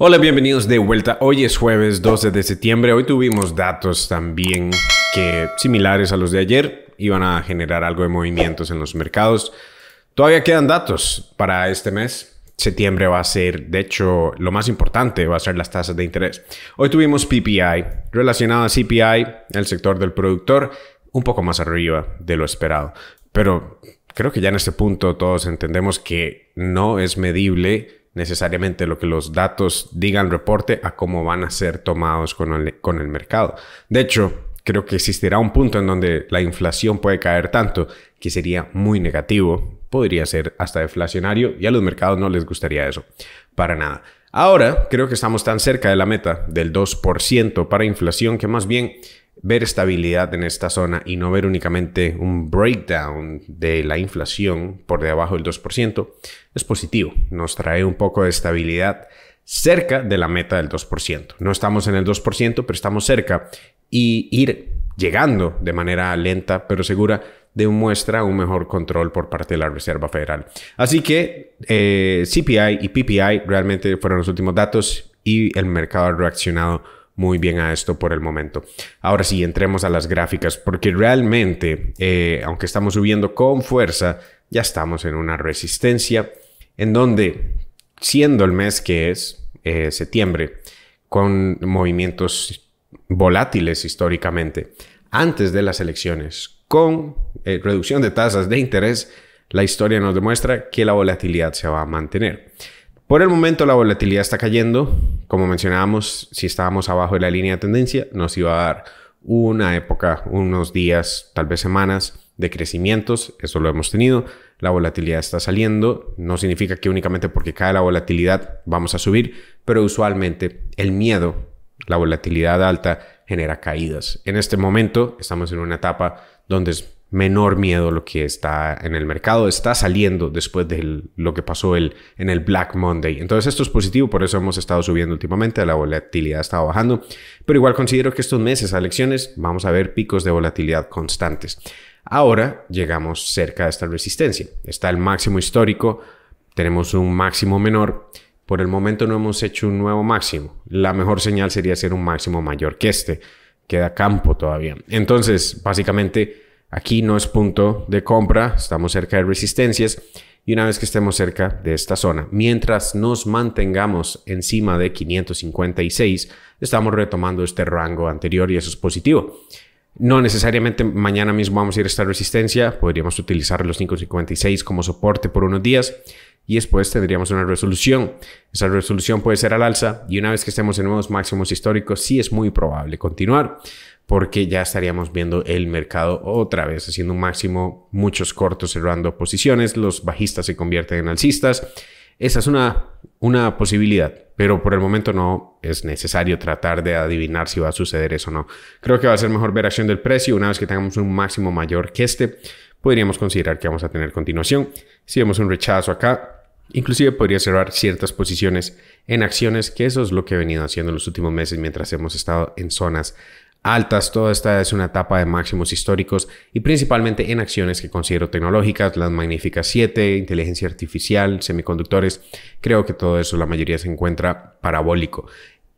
Hola, bienvenidos de vuelta. Hoy es jueves 12 de septiembre. Hoy tuvimos datos también que similares a los de ayer iban a generar algo de movimientos en los mercados. Todavía quedan datos para este mes. Septiembre va a ser, de hecho, lo más importante va a ser las tasas de interés. Hoy tuvimos PPI relacionado a CPI, el sector del productor, un poco más arriba de lo esperado. Pero creo que ya en este punto todos entendemos que no es medible necesariamente lo que los datos digan reporte a cómo van a ser tomados con el, mercado. De hecho, creo que existirá un punto en donde la inflación puede caer tanto que sería muy negativo, podría ser hasta deflacionario y a los mercados no les gustaría eso, para nada. Ahora creo que estamos tan cerca de la meta del 2% para inflación que más bien ver estabilidad en esta zona y no ver únicamente un breakdown de la inflación por debajo del 2% es positivo. Nos trae un poco de estabilidad cerca de la meta del 2%. No estamos en el 2%, pero estamos cerca y ir llegando de manera lenta pero segura demuestra un mejor control por parte de la Reserva Federal. Así que eh, CPI y PPI realmente fueron los últimos datos y el mercado ha reaccionado muy bien a esto por el momento. Ahora sí, entremos a las gráficas, porque realmente, eh, aunque estamos subiendo con fuerza, ya estamos en una resistencia en donde, siendo el mes que es, eh, septiembre, con movimientos volátiles históricamente, antes de las elecciones, con eh, reducción de tasas de interés, la historia nos demuestra que la volatilidad se va a mantener. Por el momento la volatilidad está cayendo, como mencionábamos, si estábamos abajo de la línea de tendencia, nos iba a dar una época, unos días, tal vez semanas de crecimientos, eso lo hemos tenido, la volatilidad está saliendo, no significa que únicamente porque cae la volatilidad vamos a subir, pero usualmente el miedo, la volatilidad alta genera caídas. En este momento estamos en una etapa donde menor miedo lo que está en el mercado, está saliendo después de lo que pasó el, en el Black Monday. Entonces esto es positivo, por eso hemos estado subiendo últimamente, la volatilidad ha estado bajando, pero igual considero que estos meses a elecciones vamos a ver picos de volatilidad constantes. Ahora llegamos cerca de esta resistencia, está el máximo histórico, tenemos un máximo menor, por el momento no hemos hecho un nuevo máximo, la mejor señal sería hacer un máximo mayor que este, queda campo todavía. Entonces, básicamente Aquí no es punto de compra, estamos cerca de resistencias y una vez que estemos cerca de esta zona, mientras nos mantengamos encima de 556, estamos retomando este rango anterior y eso es positivo. No necesariamente mañana mismo vamos a ir a esta resistencia, podríamos utilizar los 556 como soporte por unos días y después tendríamos una resolución. Esa resolución puede ser al alza y una vez que estemos en nuevos máximos históricos, sí es muy probable continuar porque ya estaríamos viendo el mercado otra vez haciendo un máximo, muchos cortos cerrando posiciones, los bajistas se convierten en alcistas. Esa es una una posibilidad, pero por el momento no es necesario tratar de adivinar si va a suceder eso o no. Creo que va a ser mejor ver acción del precio una vez que tengamos un máximo mayor que este. Podríamos considerar que vamos a tener continuación. Si vemos un rechazo acá, Inclusive podría cerrar ciertas posiciones en acciones, que eso es lo que he venido haciendo en los últimos meses mientras hemos estado en zonas altas, toda esta es una etapa de máximos históricos y principalmente en acciones que considero tecnológicas, las magníficas 7, inteligencia artificial, semiconductores, creo que todo eso la mayoría se encuentra parabólico.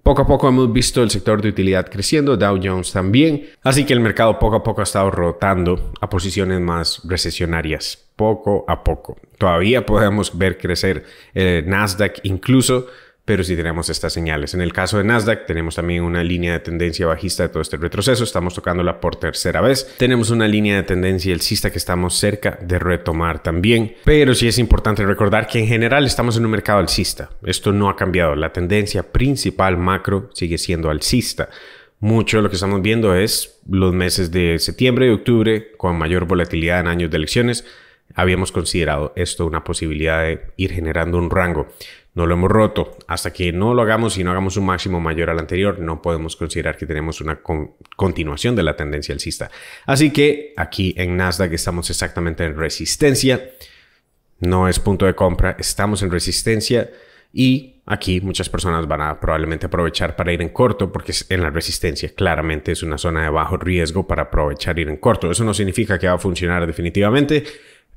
Poco a poco hemos visto el sector de utilidad creciendo, Dow Jones también, así que el mercado poco a poco ha estado rotando a posiciones más recesionarias, poco a poco. Todavía podemos ver crecer Nasdaq incluso, pero si tenemos estas señales. En el caso de Nasdaq tenemos también una línea de tendencia bajista de todo este retroceso, estamos tocándola por tercera vez. Tenemos una línea de tendencia alcista que estamos cerca de retomar también, pero sí es importante recordar que en general estamos en un mercado alcista. Esto no ha cambiado, la tendencia principal macro sigue siendo alcista. Mucho de lo que estamos viendo es los meses de septiembre y octubre con mayor volatilidad en años de elecciones. Habíamos considerado esto una posibilidad de ir generando un rango no lo hemos roto. Hasta que no lo hagamos y no hagamos un máximo mayor al anterior, no podemos considerar que tenemos una continuación de la tendencia alcista. Así que aquí en Nasdaq estamos exactamente en resistencia. No es punto de compra, estamos en resistencia y aquí muchas personas van a probablemente aprovechar para ir en corto porque en la resistencia claramente es una zona de bajo riesgo para aprovechar ir en corto. Eso no significa que va a funcionar definitivamente,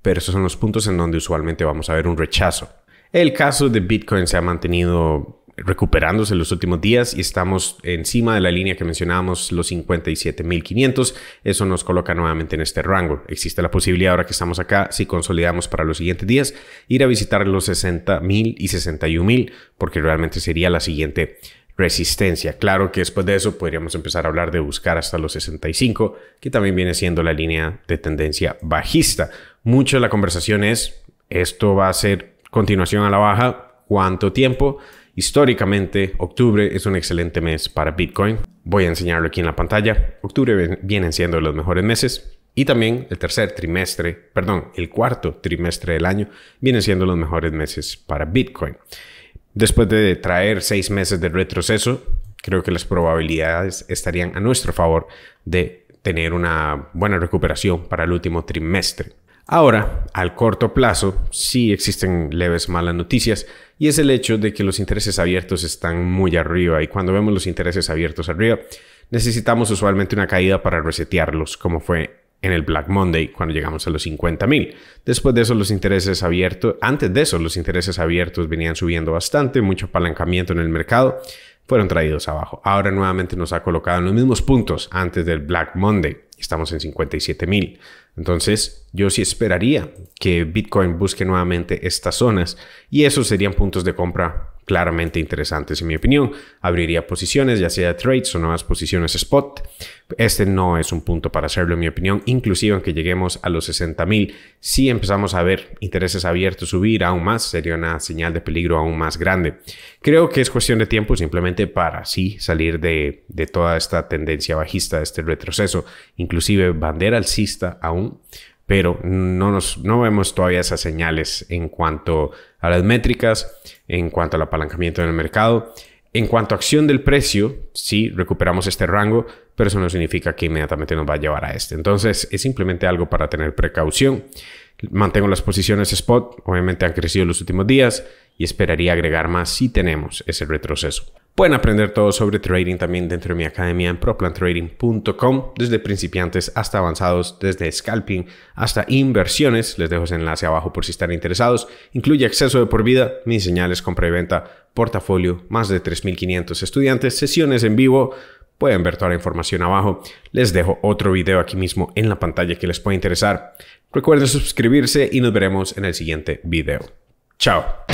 pero esos son los puntos en donde usualmente vamos a ver un rechazo. El caso de Bitcoin se ha mantenido recuperándose en los últimos días y estamos encima de la línea que mencionábamos, los 57.500. Eso nos coloca nuevamente en este rango. Existe la posibilidad, ahora que estamos acá, si consolidamos para los siguientes días, ir a visitar los 60.000 y 61.000, porque realmente sería la siguiente resistencia. Claro que después de eso podríamos empezar a hablar de buscar hasta los 65, que también viene siendo la línea de tendencia bajista. Mucho de la conversación es, esto va a ser continuación a la baja. ¿Cuánto tiempo? Históricamente, octubre es un excelente mes para Bitcoin. Voy a enseñarlo aquí en la pantalla. Octubre vienen siendo los mejores meses. Y también el tercer trimestre, perdón, el cuarto trimestre del año, vienen siendo los mejores meses para Bitcoin. Después de traer seis meses de retroceso, creo que las probabilidades estarían a nuestro favor de tener una buena recuperación para el último trimestre. Ahora, al corto plazo, sí existen leves malas noticias y es el hecho de que los intereses abiertos están muy arriba y cuando vemos los intereses abiertos arriba, necesitamos usualmente una caída para resetearlos, como fue en el Black Monday cuando llegamos a los 50 mil. Después de eso los intereses abiertos, antes de eso los intereses abiertos venían subiendo bastante, mucho apalancamiento en el mercado, fueron traídos abajo. Ahora nuevamente nos ha colocado en los mismos puntos antes del Black Monday, estamos en 57 mil. Entonces, yo sí esperaría que Bitcoin busque nuevamente estas zonas y esos serían puntos de compra claramente interesantes en mi opinión. Abriría posiciones, ya sea trades o nuevas posiciones spot. Este no es un punto para hacerlo en mi opinión. Inclusive aunque lleguemos a los 60 mil, si empezamos a ver intereses abiertos subir aún más, sería una señal de peligro aún más grande. Creo que es cuestión de tiempo simplemente para sí salir de, de toda esta tendencia bajista, de este retroceso. Inclusive bandera alcista aún pero no, nos, no vemos todavía esas señales en cuanto a las métricas, en cuanto al apalancamiento en el mercado. En cuanto a acción del precio, sí, recuperamos este rango, pero eso no significa que inmediatamente nos va a llevar a este. Entonces, es simplemente algo para tener precaución. Mantengo las posiciones spot, obviamente han crecido los últimos días y esperaría agregar más si tenemos ese retroceso. Pueden aprender todo sobre trading también dentro de mi academia en proplantrading.com, desde principiantes hasta avanzados, desde scalping hasta inversiones. Les dejo ese enlace abajo por si están interesados. Incluye acceso de por vida, mis señales compra y venta, portafolio, más de 3.500 estudiantes, sesiones en vivo. Pueden ver toda la información abajo. Les dejo otro video aquí mismo en la pantalla que les puede interesar. Recuerden suscribirse y nos veremos en el siguiente video. Chao.